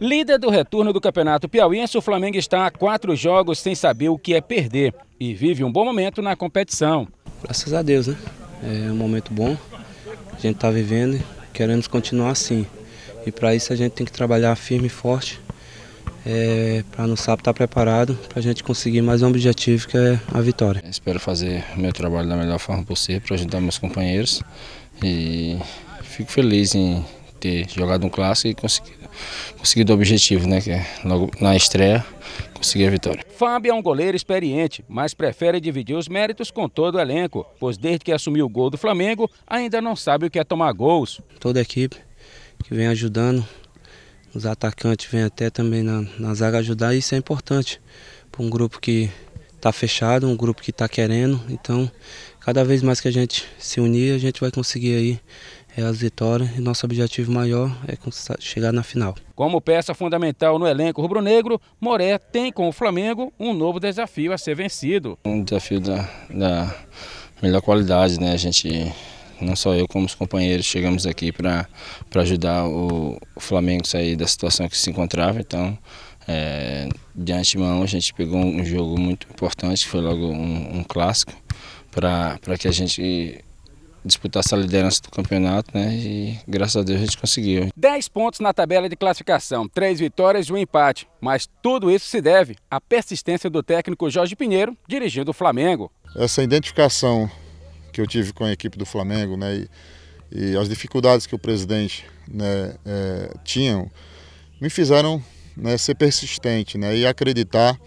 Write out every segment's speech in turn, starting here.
Líder do retorno do Campeonato Piauiense, o Flamengo está a quatro jogos sem saber o que é perder e vive um bom momento na competição. Graças a Deus, né? É um momento bom, a gente está vivendo queremos continuar assim. E para isso a gente tem que trabalhar firme e forte, é, para no sábado estar tá preparado, para a gente conseguir mais um objetivo que é a vitória. Espero fazer meu trabalho da melhor forma possível para ajudar meus companheiros e fico feliz em ter jogado um clássico e conseguido conseguido o objetivo, né? Que é logo na estreia conseguir a vitória. Fábio é um goleiro experiente, mas prefere dividir os méritos com todo o elenco, pois desde que assumiu o gol do Flamengo, ainda não sabe o que é tomar gols. Toda a equipe que vem ajudando, os atacantes vêm até também na, na zaga ajudar, e isso é importante para um grupo que está fechado, um grupo que está querendo. Então, cada vez mais que a gente se unir, a gente vai conseguir aí é as vitórias e nosso objetivo maior é chegar na final. Como peça fundamental no elenco rubro-negro, Moré tem com o Flamengo um novo desafio a ser vencido. Um desafio da, da melhor qualidade, né? A gente, não só eu como os companheiros, chegamos aqui para ajudar o, Flamengo a sair da situação que se encontrava, então é, de antemão a gente pegou um jogo muito importante, que foi logo um, um clássico, para que a gente disputar essa liderança do campeonato, né? E graças a Deus a gente conseguiu. 10 pontos na tabela de classificação, 3 vitórias e um empate. Mas tudo isso se deve à persistência do técnico Jorge Pinheiro dirigindo o Flamengo. Essa identificação que eu tive com a equipe do Flamengo, né? E, e as dificuldades que o presidente né, é, me fizeram né, ser persistente né, e acreditar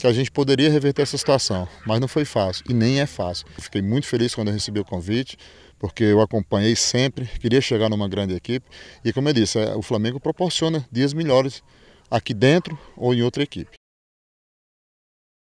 que a gente poderia reverter essa situação, mas não foi fácil e nem é fácil. fiquei muito feliz quando eu recebi o convite, porque eu acompanhei sempre, queria chegar numa grande equipe e, como eu disse, é, o Flamengo proporciona dias melhores aqui dentro ou em outra equipe.